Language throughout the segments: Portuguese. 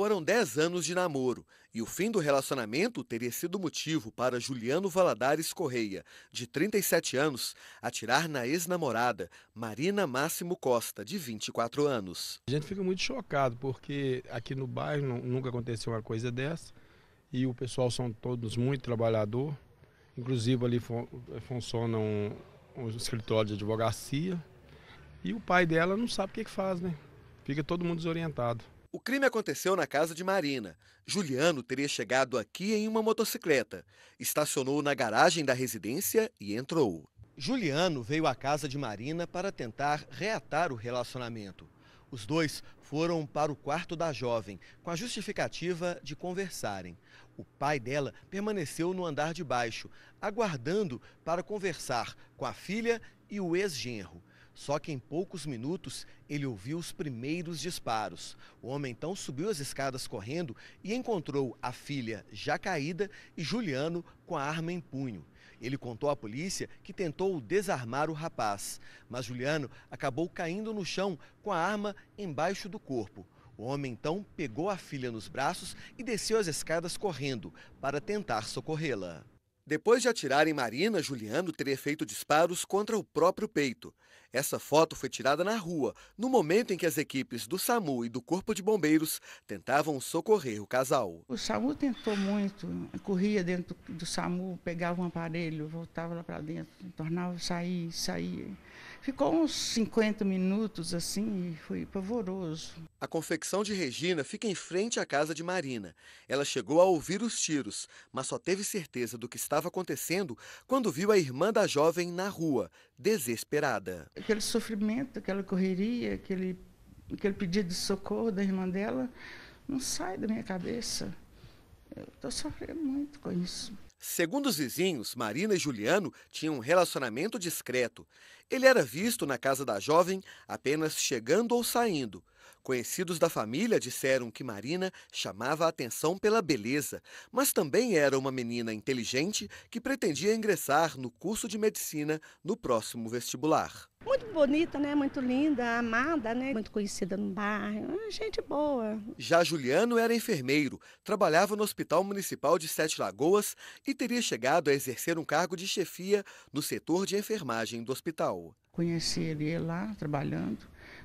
Foram 10 anos de namoro e o fim do relacionamento teria sido motivo para Juliano Valadares Correia, de 37 anos, atirar na ex-namorada Marina Máximo Costa, de 24 anos. A gente fica muito chocado porque aqui no bairro nunca aconteceu uma coisa dessa e o pessoal são todos muito trabalhador. Inclusive ali fun funciona um, um, escritório de advocacia e o pai dela não sabe o que, que faz, né? Fica todo mundo desorientado. O crime aconteceu na casa de Marina. Juliano teria chegado aqui em uma motocicleta, estacionou na garagem da residência e entrou. Juliano veio à casa de Marina para tentar reatar o relacionamento. Os dois foram para o quarto da jovem, com a justificativa de conversarem. O pai dela permaneceu no andar de baixo, aguardando para conversar com a filha e o ex-genro. Só que em poucos minutos ele ouviu os primeiros disparos. O homem então subiu as escadas correndo e encontrou a filha já caída e Juliano com a arma em punho. Ele contou à polícia que tentou desarmar o rapaz, mas Juliano acabou caindo no chão com a arma embaixo do corpo. O homem então pegou a filha nos braços e desceu as escadas correndo para tentar socorrê-la. Depois de atirar em Marina, Juliano teria feito disparos contra o próprio peito. Essa foto foi tirada na rua, no momento em que as equipes do SAMU e do Corpo de Bombeiros tentavam socorrer o casal. O SAMU tentou muito, corria dentro do SAMU, pegava um aparelho, voltava lá para dentro, tornava sair, saía. Ficou uns 50 minutos assim e foi pavoroso. A confecção de Regina fica em frente à casa de Marina. Ela chegou a ouvir os tiros, mas só teve certeza do que estava acontecendo quando viu a irmã da jovem na rua, desesperada aquele sofrimento, aquela correria, aquele, aquele pedido de socorro da irmã dela, não sai da minha cabeça. Eu estou sofrendo muito com isso. Segundo os vizinhos, Marina e Juliano tinham um relacionamento discreto. Ele era visto na casa da jovem apenas chegando ou saindo. Conhecidos da família disseram que Marina chamava a atenção pela beleza, mas também era uma menina inteligente que pretendia ingressar no curso de medicina no próximo vestibular. Muito bonita, né? Muito linda, amada, né? Muito conhecida no bairro. É gente boa. Já Juliano era enfermeiro, trabalhava no Hospital Municipal de Sete Lagoas e teria chegado a exercer um cargo de chefia no setor de enfermagem do hospital. Conheci ele lá, trabalhando.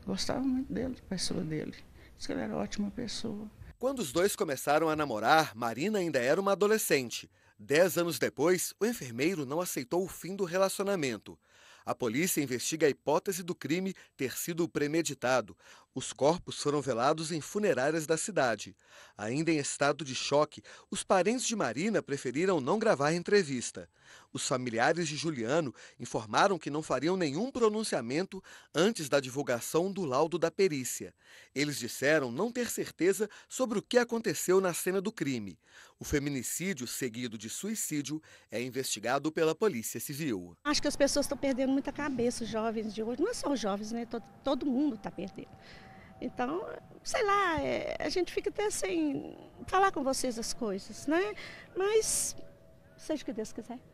Gostava muito dele, da pessoa dele. Diz que ele era ótima pessoa. Quando os dois começaram a namorar, Marina ainda era uma adolescente. Dez anos depois, o enfermeiro não aceitou o fim do relacionamento. A polícia investiga a hipótese do crime ter sido premeditado. Os corpos foram velados em funerárias da cidade. Ainda em estado de choque, os parentes de Marina preferiram não gravar a entrevista. Os familiares de Juliano informaram que não fariam nenhum pronunciamento antes da divulgação do laudo da perícia. Eles disseram não ter certeza sobre o que aconteceu na cena do crime. O feminicídio, seguido de suicídio, é investigado pela Polícia Civil. Acho que as pessoas estão perdendo muita cabeça, os jovens de hoje. Não é só os jovens, né? Todo, todo mundo está perdendo. Então, sei lá, é, a gente fica até sem falar com vocês as coisas, né? Mas seja o que Deus quiser.